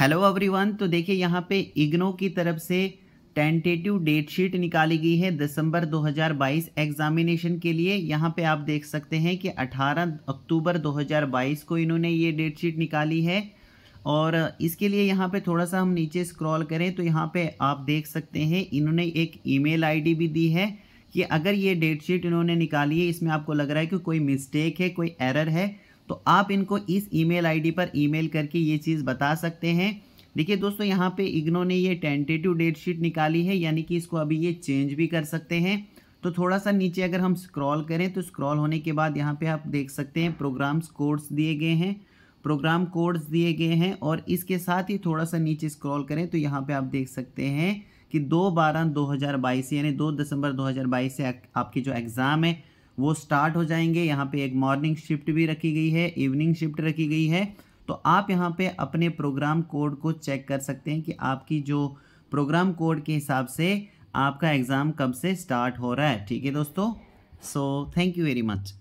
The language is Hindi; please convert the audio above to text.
हेलो एवरीवन तो देखिए यहाँ पे इग्नो की तरफ से टेंटेटिव डेट शीट निकाली गई है दिसंबर 2022 एग्जामिनेशन के लिए यहाँ पे आप देख सकते हैं कि 18 अक्टूबर 2022 को इन्होंने ये डेट शीट निकाली है और इसके लिए यहाँ पे थोड़ा सा हम नीचे स्क्रॉल करें तो यहाँ पे आप देख सकते हैं इन्होंने एक ईमेल आईडी भी दी है कि अगर ये डेट शीट इन्होंने निकाली है इसमें आपको लग रहा है कि कोई मिस्टेक है कोई एरर है तो आप इनको इस ईमेल आईडी पर ईमेल करके ये चीज़ बता सकते हैं देखिए दोस्तों यहाँ पे इग्नो ने ये टेंटेटिव डेट शीट निकाली है यानी कि इसको अभी ये चेंज भी कर सकते हैं तो थोड़ा सा नीचे अगर हम स्क्रॉल करें तो स्क्रॉल होने के बाद यहाँ पे आप देख सकते हैं प्रोग्राम्स कोड्स दिए गए हैं प्रोग्राम कोड्स दिए गए हैं और इसके साथ ही थोड़ा सा नीचे स्क्रॉल करें तो यहाँ पर आप देख सकते हैं कि दो बारह दो हज़ार बाईस यानी दो दिसंबर दो हज़ार बाईस से आपकी जो एग्ज़ाम है वो स्टार्ट हो जाएंगे यहाँ पे एक मॉर्निंग शिफ्ट भी रखी गई है इवनिंग शिफ्ट रखी गई है तो आप यहाँ पे अपने प्रोग्राम कोड को चेक कर सकते हैं कि आपकी जो प्रोग्राम कोड के हिसाब से आपका एग्ज़ाम कब से स्टार्ट हो रहा है ठीक है दोस्तों so thank you very much